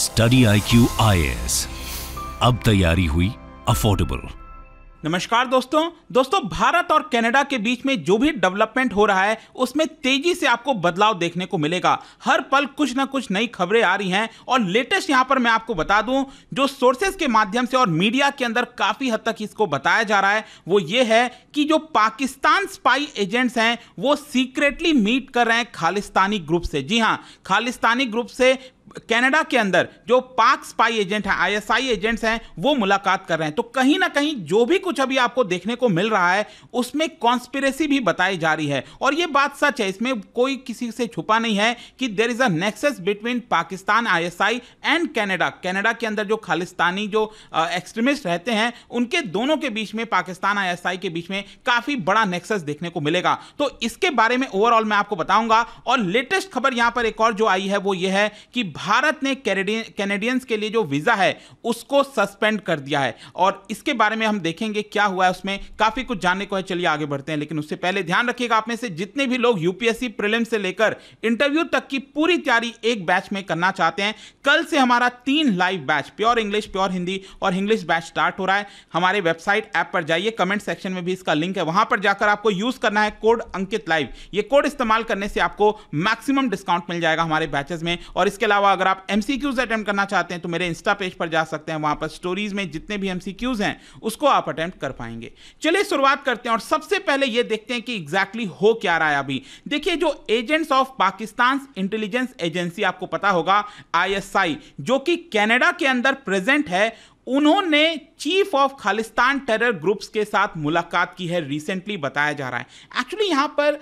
study I Q अब तैयारी हुई अफोर्डेबल नमस्कार दोस्तों दोस्तों भारत और कनाडा के बीच में जो भी डेवलपमेंट हो रहा है उसमें तेजी से आपको बदलाव देखने को मिलेगा हर पल कुछ ना कुछ नई खबरें आ रही हैं और लेटेस्ट यहां पर मैं आपको बता दूं जो सोर्सेज के माध्यम से और मीडिया के अंदर काफ़ी हद तक इसको बताया जा रहा है वो ये है कि जो पाकिस्तान स्पाई एजेंट्स हैं वो सीक्रेटली मीट कर रहे हैं खालिस्तानी ग्रुप से जी हाँ खालिस्तानी ग्रुप से कनाडा के अंदर जो पाक स्पाई एजेंट हैं आईएसआई एजेंट्स हैं वो मुलाकात कर रहे हैं तो कहीं ना कहीं जो भी कुछ अभी आपको देखने को मिल रहा है उसमें कॉन्स्पिरेसी भी बताई जा रही है और ये बात सच है इसमें कोई किसी से छुपा नहीं है कि there is a nexus between Pakistan ISI and Canada Canada के अंदर जो खालिस्तानी जो एक्सट्रीमिस्ट रहते हैं उनके दोनों के बीच में पाकिस्तान आई के बीच में काफी बड़ा नेक्सेस देखने को मिलेगा तो इसके बारे में ओवरऑल मैं आपको बताऊंगा और लेटेस्ट खबर यहां पर एक और जो आई है वो ये है कि भारत ने कैनेडियंस के लिए जो वीज़ा है उसको सस्पेंड कर दिया है और इसके बारे में हम देखेंगे क्या हुआ है उसमें काफ़ी कुछ जानने को है चलिए आगे बढ़ते हैं लेकिन उससे पहले ध्यान रखिएगा आप में से जितने भी लोग यूपीएससी प्रिलिम से लेकर इंटरव्यू तक की पूरी तैयारी एक बैच में करना चाहते हैं कल से हमारा तीन live batch pure English pure Hindi और इंग्लिश बैच स्टार्ट हो रहा है हमारे वेबसाइट ऐप पर जाइए कमेंट सेक्शन में भी इसका लिंक है वहां पर जाकर आपको यूज करना है कोड अंकित लाइव ये कोड इस्तेमाल करने से आपको मैक्सिमम डिस्काउंट मिल जाएगा हमारे बैचेस में और इसके अलावा अलावा अगर आप एम सी क्यूज अटैम्प्ट करना चाहते हैं तो मेरे इंस्टा पेज पर जा सकते हैं वहां पर स्टोरीज में जितने भी एम सी क्यूज हैं उसको आप अटैम्प्ट कर पाएंगे चलिए शुरुआत करते हैं और सबसे पहले यह देखते हैं कि एग्जैक्टली exactly हो क्या रहा है अभी देखिए जो agents of Pakistan intelligence agency आपको पता होगा आई जो कि कैनेडा के अंदर प्रेजेंट है उन्होंने chief of Khalistan terror groups के साथ मुलाकात की है रिसेंटली बताया जा रहा है एक्चुअली यहां पर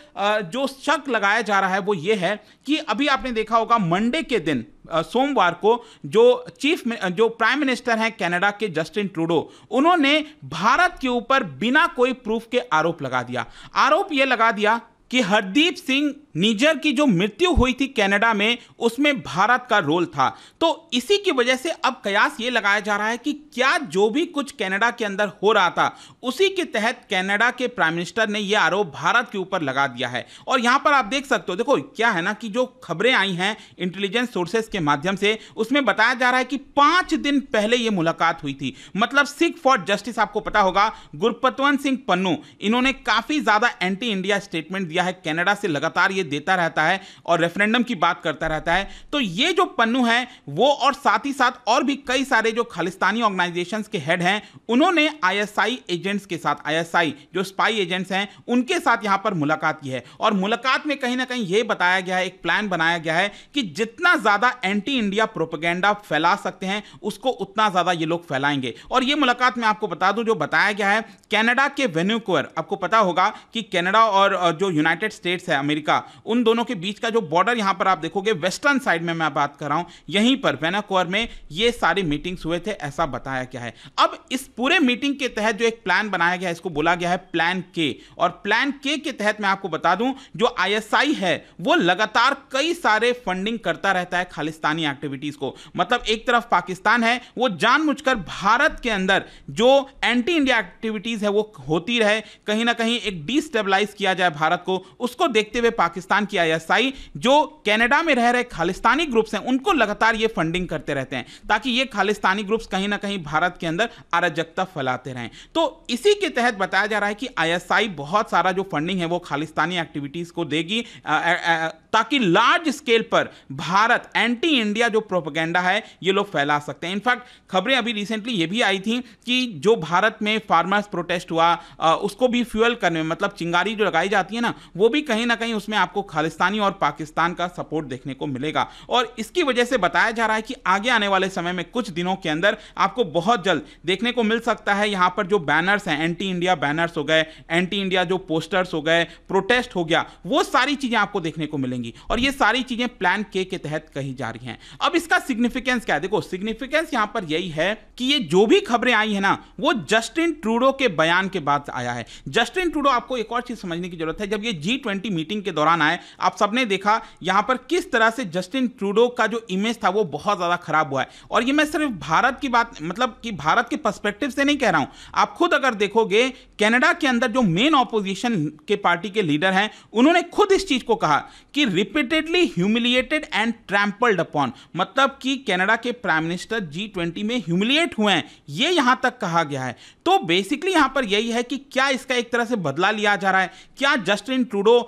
जो शक लगाया जा रहा है वो ये है कि अभी आपने देखा होगा मंडे के दिन सोमवार को जो चीफ जो प्राइम मिनिस्टर हैं कनाडा के जस्टिन ट्रूडो उन्होंने भारत के ऊपर बिना कोई प्रूफ के आरोप लगा दिया आरोप यह लगा दिया कि हरदीप सिंह निजर की जो मृत्यु हुई थी कनाडा में उसमें भारत का रोल था तो इसी की वजह से अब कयास ये लगाया जा रहा है कि क्या जो भी कुछ कनाडा के अंदर हो रहा था उसी के तहत कनाडा के प्राइम मिनिस्टर ने यह आरोप भारत के ऊपर लगा दिया है और यहाँ पर आप देख सकते हो देखो क्या है ना कि जो खबरें आई हैं इंटेलिजेंस सोर्सेस के माध्यम से उसमें बताया जा रहा है कि पाँच दिन पहले ये मुलाकात हुई थी मतलब सिख फॉर जस्टिस आपको पता होगा गुरपतवंत सिंह पन्नू इन्होंने काफ़ी ज़्यादा एंटी इंडिया स्टेटमेंट दिया दिया है कनाडा से लगातार ये देता रहता है और रेफरेंडम की बात करता रहता है तो ये जो पन्नू है वो और साथ ही साथ और भी कई सारे जो खालिस्तानी ऑर्गेनाइजेशन के हेड हैं उन्होंने आईएसआई एजेंट्स के साथ आईएसआई जो स्पाई एजेंट्स हैं उनके साथ यहाँ पर मुलाकात की है और मुलाकात में कहीं ना कहीं ये बताया गया है एक प्लान बनाया गया है कि जितना ज़्यादा एंटी इंडिया प्रोपोगेंडा फैला सकते हैं उसको उतना ज़्यादा ये लोग फैलाएंगे और ये मुलाकात मैं आपको बता दूं जो बताया गया है कनाडा के वेन्यूकुअर आपको पता होगा कि कनाडा और जो यूनाइटेड यूनाइटेड स्टेट्स है अमेरिका उन दोनों के बीच का जो बॉर्डर यहां पर आप देखोगे वेस्टर्न साइड में मैं बात कर रहा हूं यहीं पर वेनाकोर में ये सारी मीटिंग्स हुए थे ऐसा बताया गया है अब इस पूरे मीटिंग के तहत जो एक प्लान बनाया गया है इसको बोला गया है प्लान के और प्लान के के तहत मैं आपको बता दूं जो आईएसआई है वो लगातार कई सारे फंडिंग करता रहता है खालिस्तानी एक्टिविटीज को मतलब एक तरफ पाकिस्तान है वो जानबूझकर भारत के अंदर जो एंटी इंडिया एक्टिविटीज है वो होती रहे कहीं ना कहीं एक डिस्टेबलाइज किया जाए भारत को उसको देखते हुए पाकिस्तान की आईएसआई जो कनाडा में रह रहे खालिस्तानी ग्रुप्स हैं उनको लगातार ये फंडिंग करते रहते हैं ताकि ये खालिस्तानी ग्रुप्स कहीं ना कहीं भारत के अंदर अराजकता फैलाते रहें तो इसी के तहत बताया जा रहा है कि आईएसआई बहुत सारा जो फंडिंग है वो खालिस्तानी एक्टिविटीज़ को देगी आ, आ, आ, ताकि लार्ज स्केल पर भारत एंटी इंडिया जो प्रोपोगेंडा है ये लोग फैला सकते हैं इनफैक्ट खबरें अभी रिसेंटली ये भी आई थी कि जो भारत में फार्मर्स प्रोटेस्ट हुआ आ, उसको भी फ्यूअल करने में मतलब चिंगारी जो लगाई जाती है ना वो भी कहीं ना कहीं उसमें आपको खालिस्तानी और पाकिस्तान का सपोर्ट देखने को मिलेगा और इसकी वजह से बताया जा रहा है कि आगे आने वाले समय में कुछ दिनों के अंदर आपको बहुत जल्द देखने को मिल सकता है यहाँ पर जो बैनर्स हैं एंटी इंडिया बैनर्स हो गए एंटी इंडिया जो पोस्टर्स हो गए प्रोटेस्ट हो गया वो सारी चीज़ें आपको देखने को मिलेंगी करेंगी और ये सारी चीजें प्लान के के तहत कही जा रही हैं अब इसका सिग्निफिकेंस क्या है देखो सिग्निफिकेंस यहां पर यही है कि ये जो भी खबरें आई है ना वो जस्टिन ट्रूडो के बयान के बाद आया है जस्टिन ट्रूडो आपको एक और चीज समझने की जरूरत है जब ये जी मीटिंग के दौरान आए आप सबने देखा यहां पर किस तरह से जस्टिन ट्रूडो का जो इमेज था वो बहुत ज्यादा खराब हुआ है और ये मैं सिर्फ भारत की बात मतलब कि भारत के पर्सपेक्टिव से नहीं कह रहा हूं आप खुद अगर देखोगे कनाडा के अंदर जो मेन ऑपोजिशन के पार्टी के लीडर हैं उन्होंने खुद इस चीज को कहा कि repeatedly humiliated and trampled upon मतलब कि कनाडा के प्राइम मिनिस्टर जी ट्वेंटी में ह्यूमिलिएट हुए हैं ये यहां तक कहा गया है तो बेसिकली यहां पर यही है कि क्या इसका एक तरह से बदला लिया जा रहा है क्या जस्टिन ट्रूडो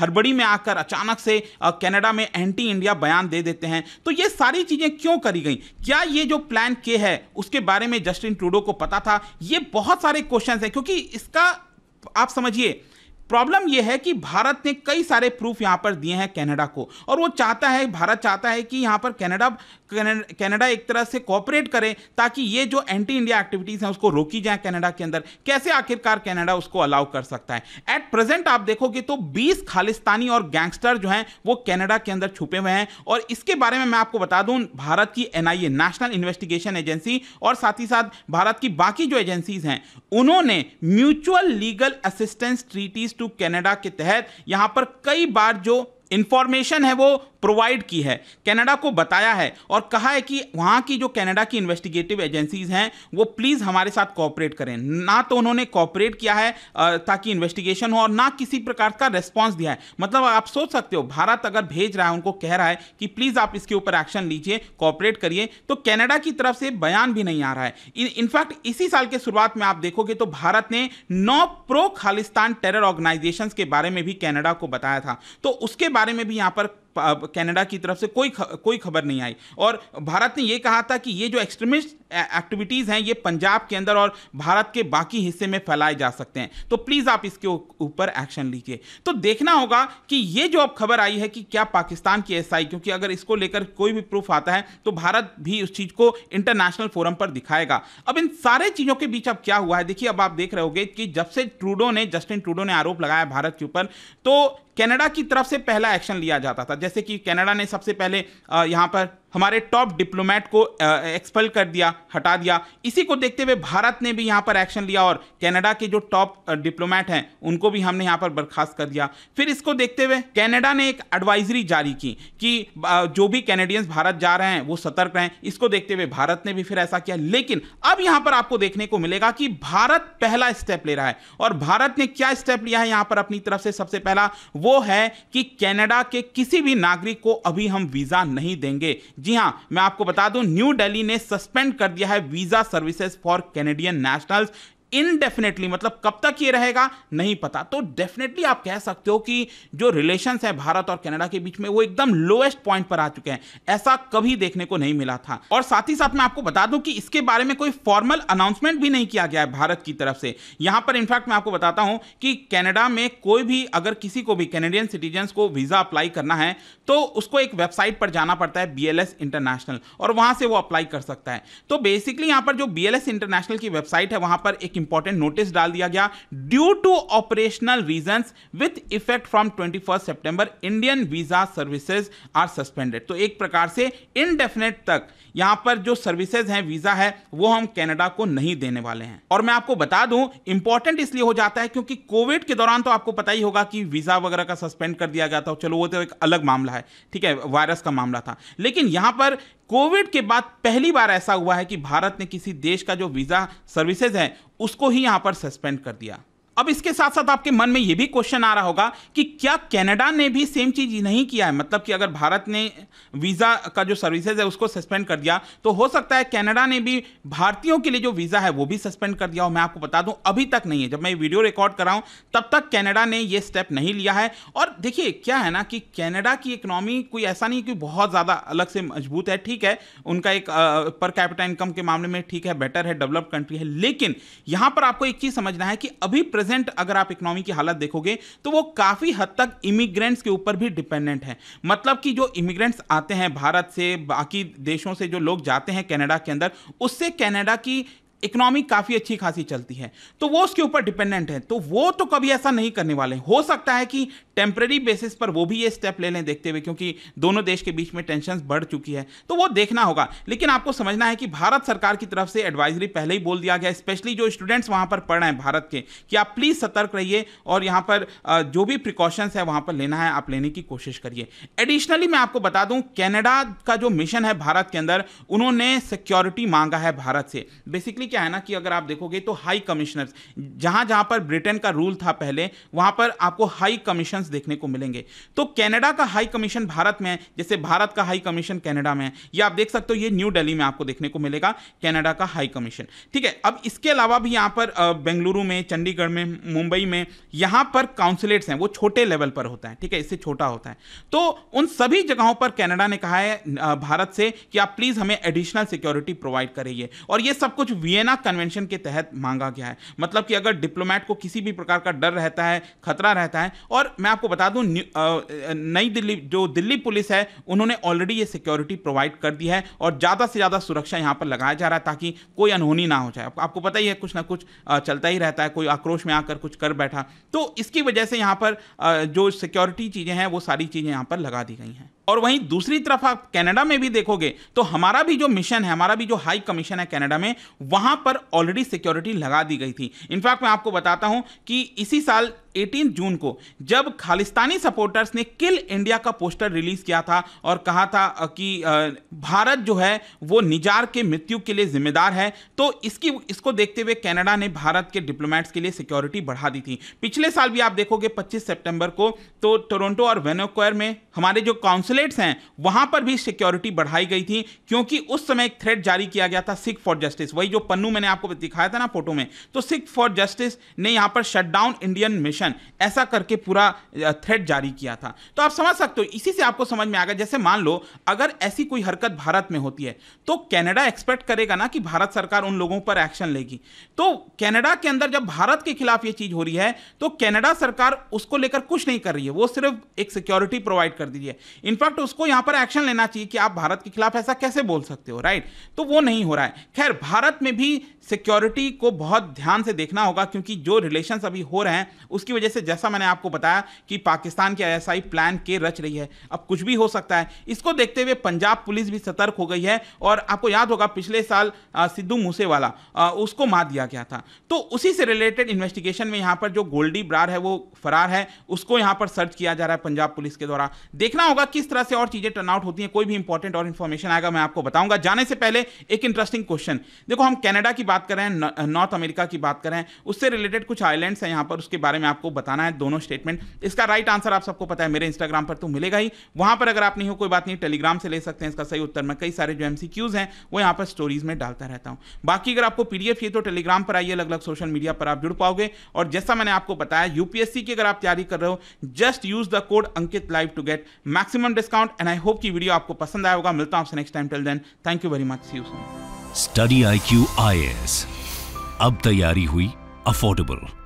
हड़बड़ी में आकर अचानक से कनाडा में एंटी इंडिया बयान दे देते हैं तो ये सारी चीज़ें क्यों करी गई क्या ये जो प्लान के है उसके बारे में जस्टिन ट्रूडो को पता था ये बहुत सारे क्वेश्चन है क्योंकि इसका आप समझिए प्रॉब्लम यह है कि भारत ने कई सारे प्रूफ यहाँ पर दिए हैं कनाडा को और वो चाहता है भारत चाहता है कि यहाँ पर कनाडा कनाडा एक तरह से कॉपरेट करे ताकि ये जो एंटी इंडिया एक्टिविटीज़ हैं उसको रोकी जाए कनाडा के अंदर कैसे आखिरकार कनाडा उसको अलाउ कर सकता है एट प्रेजेंट आप देखोगे तो 20 खालिस्तानी और गैंगस्टर जो हैं वो कनाडा के अंदर छुपे हुए हैं और इसके बारे में मैं आपको बता दूं भारत की एनआईए नेशनल इन्वेस्टिगेशन एजेंसी और साथ ही साथ भारत की बाकी जो एजेंसीज हैं उन्होंने mutual legal assistance treaties to Canada के तहत यहां पर कई बार जो इंफॉर्मेशन है वो प्रोवाइड की है कनाडा को बताया है और कहा है कि वहाँ की जो कनाडा की इन्वेस्टिगेटिव एजेंसीज हैं वो प्लीज़ हमारे साथ कॉपरेट करें ना तो उन्होंने कॉपरेट किया है ताकि इन्वेस्टिगेशन हो और ना किसी प्रकार का रेस्पॉन्स दिया है मतलब आप सोच सकते हो भारत अगर भेज रहा है उनको कह रहा है कि प्लीज़ आप इसके ऊपर एक्शन लीजिए कॉपरेट करिए तो कैनेडा की तरफ से बयान भी नहीं आ रहा है इनफैक्ट इसी साल के शुरुआत में आप देखोगे तो भारत ने नौ प्रो खालिस्तान टेरर ऑर्गेनाइजेशन के बारे में भी कैनेडा को बताया था तो उसके बारे बारे में भी यहाँ पर कनाडा की तरफ से कोई ख, कोई खबर नहीं आई और भारत ने यह कहा था कि ये जो एक्सट्रीमिस्ट एक्टिविटीज़ हैं ये पंजाब के अंदर और भारत के बाकी हिस्से में फैलाए जा सकते हैं तो प्लीज़ आप इसके ऊपर एक्शन लीजिए तो देखना होगा कि ये जो अब खबर आई है कि क्या पाकिस्तान की एसआई क्योंकि अगर इसको लेकर कोई भी प्रूफ आता है तो भारत भी उस चीज़ को इंटरनेशनल फोरम पर दिखाएगा अब इन सारे चीज़ों के बीच अब क्या हुआ है देखिए अब आप देख रहे होगे कि जब से ट्रूडो ने जस्टिन ट्रूडो ने आरोप लगाया भारत के ऊपर तो कनाडा की तरफ से पहला एक्शन लिया जाता था जैसे कि कनाडा ने सबसे पहले यहाँ पर हमारे टॉप डिप्लोमेट को एक्सपल कर दिया हटा दिया इसी को देखते हुए भारत ने भी यहाँ पर एक्शन लिया और कनाडा के जो टॉप डिप्लोमेट हैं उनको भी हमने यहाँ पर बर्खास्त कर दिया फिर इसको देखते हुए कनाडा ने एक एडवाइजरी जारी की कि जो भी कैनेडियंस भारत जा रहे हैं वो सतर्क रहें इसको देखते हुए भारत ने भी फिर ऐसा किया लेकिन अब यहाँ पर आपको देखने को मिलेगा कि भारत पहला स्टेप ले रहा है और भारत ने क्या स्टेप लिया है यहाँ पर अपनी तरफ से सबसे पहला वो है कि कैनेडा के किसी भी नागरिक को अभी हम वीज़ा नहीं देंगे जी हाँ मैं आपको बता दूं न्यू दिल्ली ने सस्पेंड कर दिया है visa services for Canadian nationals indefinitely मतलब कब तक ये रहेगा नहीं पता तो डेफिनेटली आप कह सकते हो कि जो रिलेशन है भारत और कनाडा के बीच में वो एकदम लोएस्ट पॉइंट पर आ चुके हैं ऐसा कभी देखने को नहीं मिला था और साथ ही साथ मैं आपको बता दूं कि इसके बारे में कोई फॉर्मल अनाउंसमेंट भी नहीं किया गया है भारत की तरफ से यहां पर इनफैक्ट मैं आपको बताता हूं कि कनाडा में कोई भी अगर किसी को भी कैनेडियन सिटीजन को वीजा अप्लाई करना है तो उसको एक वेबसाइट पर जाना पड़ता है बी इंटरनेशनल और वहां से वो अप्लाई कर सकता है तो बेसिकली यहां पर जो बी इंटरनेशनल की वेबसाइट है वहां पर एक इंपॉर्टेंट नोटिस डाल दिया गया due to operational reasons with effect from 21 सितंबर Indian visa services are suspended तो एक प्रकार से इनडेफिनेट तक यहां पर जो सर्विसेज हैं वीजा है वो हम कनाडा को नहीं देने वाले हैं और मैं आपको बता दूं इंपॉर्टेंट इसलिए हो जाता है क्योंकि कोविड के दौरान तो आपको पता ही होगा कि वीजा वगैरह का सस्पेंड कर दिया गया था चलो वो तो एक अलग मामला है ठीक है वायरस का मामला था लेकिन यहां पर कोविड के बाद पहली बार ऐसा हुआ है कि भारत ने किसी देश का जो वीज़ा सर्विसेज है उसको ही यहां पर सस्पेंड कर दिया अब इसके साथ साथ आपके मन में यह भी क्वेश्चन आ रहा होगा कि क्या कनाडा ने भी सेम चीज़ नहीं किया है मतलब कि अगर भारत ने वीज़ा का जो सर्विसेज है उसको सस्पेंड कर दिया तो हो सकता है कनाडा ने भी भारतीयों के लिए जो वीज़ा है वो भी सस्पेंड कर दिया हो मैं आपको बता दूं अभी तक नहीं है जब मैं वीडियो रिकॉर्ड कर रहा हूं तब तक कैनेडा ने यह स्टेप नहीं लिया है और देखिए क्या है ना कि कैनेडा की इकोनॉमी कोई ऐसा नहीं कि बहुत ज़्यादा अलग से मजबूत है ठीक है उनका एक पर कैपिटा इनकम के मामले में ठीक है बेटर है डेवलप कंट्री है लेकिन यहां पर आपको एक चीज़ समझना है कि अभी प्रेजेंट अगर आप इकोनॉमी की हालत देखोगे तो वो काफ़ी हद तक इमिग्रेंट्स के ऊपर भी डिपेंडेंट है मतलब कि जो इमिग्रेंट्स आते हैं भारत से बाकी देशों से जो लोग जाते हैं कनाडा के अंदर उससे कनाडा की इकोनॉमी काफ़ी अच्छी खासी चलती है तो वो उसके ऊपर डिपेंडेंट है तो वो तो कभी ऐसा नहीं करने वाले हो सकता है कि टेम्प्रेरी बेसिस पर वो भी ये स्टेप ले लें देखते हुए क्योंकि दोनों देश के बीच में टेंशन बढ़ चुकी है तो वो देखना होगा लेकिन आपको समझना है कि भारत सरकार की तरफ से एडवाइजरी पहले ही बोल दिया गया स्पेशली जो स्टूडेंट्स वहाँ पर पढ़ रहे हैं भारत के कि आप प्लीज़ सतर्क रहिए और यहाँ पर जो भी प्रिकॉशंस है वहाँ पर लेना है आप लेने की कोशिश करिए एडिशनली मैं आपको बता दूँ कैनेडा का जो मिशन है भारत के अंदर उन्होंने सिक्योरिटी मांगा है भारत से बेसिकली क्या है ना कि अगर आप देखोगे तो हाई कमिश्नर जहां जहां पर ब्रिटेन का रूल था पहले वहां पर आपको हाई कमीशन देखने को मिलेंगे तो कैनेडा का हाई कमीशन भारत में है जैसे भारत का हाई कमीशन कैनेडा में है ये आप देख सकते हो ये न्यू दिल्ली में आपको देखने को मिलेगा कैनेडा का हाई कमीशन ठीक है अब इसके अलावा भी यहां पर बेंगलुरु में चंडीगढ़ में मुंबई में यहां पर काउंसिलेट्स हैं वो छोटे लेवल पर होता है ठीक है इससे छोटा होता है तो उन सभी जगहों पर कैनेडा ने कहा है भारत से कि आप प्लीज़ हमें एडिशनल सिक्योरिटी प्रोवाइड करिए और ये सब कुछ वी वियना कन्वेंशन के तहत मांगा गया है मतलब कि अगर डिप्लोमैट को किसी भी प्रकार का डर रहता है खतरा रहता है और मैं आपको बता दूं नई दिल्ली जो दिल्ली पुलिस है उन्होंने ऑलरेडी ये सिक्योरिटी प्रोवाइड कर दी है और ज़्यादा से ज़्यादा सुरक्षा यहाँ पर लगाया जा रहा है ताकि कोई अनहोनी ना हो जाए आपको पता ही है कुछ ना कुछ चलता ही रहता है कोई आक्रोश में आकर कुछ कर बैठा तो इसकी वजह से यहाँ पर जो सिक्योरिटी चीज़ें हैं वो सारी चीज़ें यहाँ पर लगा दी गई हैं और वहीं दूसरी तरफ आप कनाडा में भी देखोगे तो हमारा भी जो मिशन है हमारा भी जो हाई कमीशन है कनाडा में वहां पर ऑलरेडी सिक्योरिटी लगा दी गई थी इनफैक्ट मैं आपको बताता हूं कि इसी साल 18 जून को जब खालिस्तानी सपोर्टर्स ने किल इंडिया का पोस्टर रिलीज किया था और कहा था कि भारत जो है वो निजार के मृत्यु के लिए जिम्मेदार है तो इसकी इसको देखते हुए कनाडा ने भारत के डिप्लोमेट्स के लिए सिक्योरिटी बढ़ा दी थी पिछले साल भी आप देखोगे 25 सितंबर को तो टोरंटो और वेनोक्वायर में हमारे जो काउंसुलेट्स हैं वहां पर भी सिक्योरिटी बढ़ाई गई थी क्योंकि उस समय एक थ्रेड जारी किया गया था सिख फॉर जस्टिस वही जो पन्नू मैंने आपको दिखाया था ना फोटो में तो सिख फॉर जस्टिस ने यहां पर शटडाउन इंडियन मिशन मिशन ऐसा करके पूरा थ्रेड जारी किया था तो आप समझ सकते हो इसी से आपको समझ में आ गया जैसे मान लो अगर ऐसी कोई हरकत भारत में होती है तो कैनेडा एक्सपेक्ट करेगा ना कि भारत सरकार उन लोगों पर एक्शन लेगी तो कैनेडा के अंदर जब भारत के खिलाफ ये चीज़ हो रही है तो कैनेडा सरकार उसको लेकर कुछ नहीं कर रही है वो सिर्फ एक सिक्योरिटी प्रोवाइड कर दीजिए इनफैक्ट उसको यहाँ पर एक्शन लेना चाहिए कि आप भारत के खिलाफ ऐसा कैसे बोल सकते हो राइट तो वो नहीं हो रहा है खैर भारत में भी सिक्योरिटी को बहुत ध्यान से देखना होगा क्योंकि जो रिलेशन अभी हो रहे हैं उसकी जिसकी वजह से जैसा मैंने आपको बताया कि पाकिस्तान की आईएसआई प्लान के रच रही है अब कुछ भी हो सकता है इसको देखते हुए पंजाब पुलिस भी सतर्क हो गई है और आपको याद होगा पिछले साल सिद्धू मूसेवाला उसको मार दिया गया था तो उसी से रिलेटेड इन्वेस्टिगेशन में यहाँ पर जो गोल्डी ब्रार है वो फरार है उसको यहाँ पर सर्च किया जा रहा है पंजाब पुलिस के द्वारा देखना होगा किस तरह से और चीज़ें टर्न आउट होती हैं कोई भी इंपॉर्टेंट और इन्फॉर्मेशन आएगा मैं आपको बताऊंगा जाने से पहले एक इंटरेस्टिंग क्वेश्चन देखो हम कैनेडा की बात कर रहे हैं नॉर्थ अमेरिका की बात कर रहे हैं उससे रिलेटेड कुछ आइलैंड्स हैं यहाँ पर उसके बारे में आपको आपको बताना है दोनों स्टेटमेंट इसका राइट आंसर आप सबको पता है मेरे इंस्टाग्राम पर तो मिलेगा ही वहां पर अगर आप नहीं हो कोई बात नहीं टेलीग्राम से ले सकते हैं इसका सही उत्तर मैं कई सारे जो एमसीक्यूज हैं वो यहाँ पर स्टोरीज में डालता रहता हूँ बाकी अगर आपको पीडीएफ चाहिए तो टेलीग्राम पर आइए अलग अलग सोशल मीडिया पर आप जुड़ पाओगे और जैसा मैंने आपको बताया यूपीएससी की अगर आप तैयारी कर रहे हो just use the code Ankit live to get maximum discount and I hope की वीडियो आपको पसंद आया होगा मिलता हूं आपसे next time till then thank you very much see you soon study IQ IAS अब तैयारी हुई अफोर्डेबल